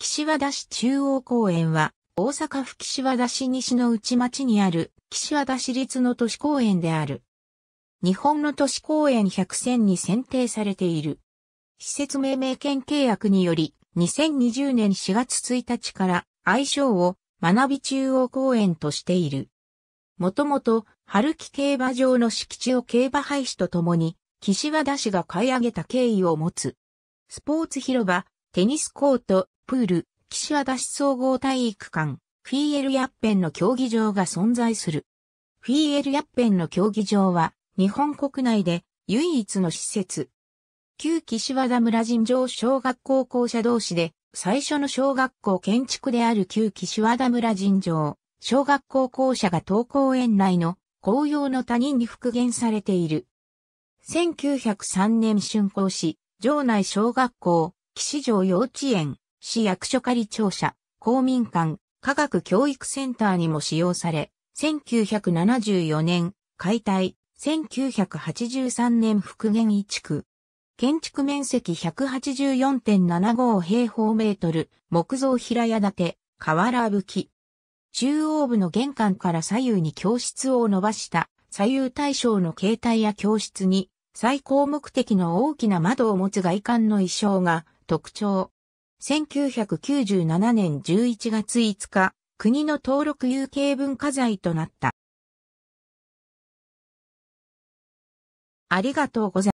岸和田市中央公園は、大阪府岸和田市西の内町にある、岸和田市立の都市公園である。日本の都市公園100選に選定されている。施設命名権契約により、2020年4月1日から愛称を学び中央公園としている。もともと、春木競馬場の敷地を競馬廃止とともに、岸和田市が買い上げた経緯を持つ。スポーツ広場、テニスコート、プール、岸和田市総合体育館、フィーエルヤッペンの競技場が存在する。フィーエルヤッペンの競技場は、日本国内で唯一の施設。旧岸和田村人常小学校校舎同士で、最初の小学校建築である旧岸和田村人常、小学校校舎が東校園内の紅葉の谷に復元されている。1903年竣工し、城内小学校、岸城幼稚園、市役所仮庁舎、公民館、科学教育センターにも使用され、1974年、解体、1983年復元移築。建築面積184.75平方メートル、木造平屋建て、瓦吹き。中央部の玄関から左右に教室を伸ばした左右対称の形態や教室に最高目的の大きな窓を持つ外観の衣装が特徴。1997年11月5日、国の登録有形文化財となった。ありがとうございます。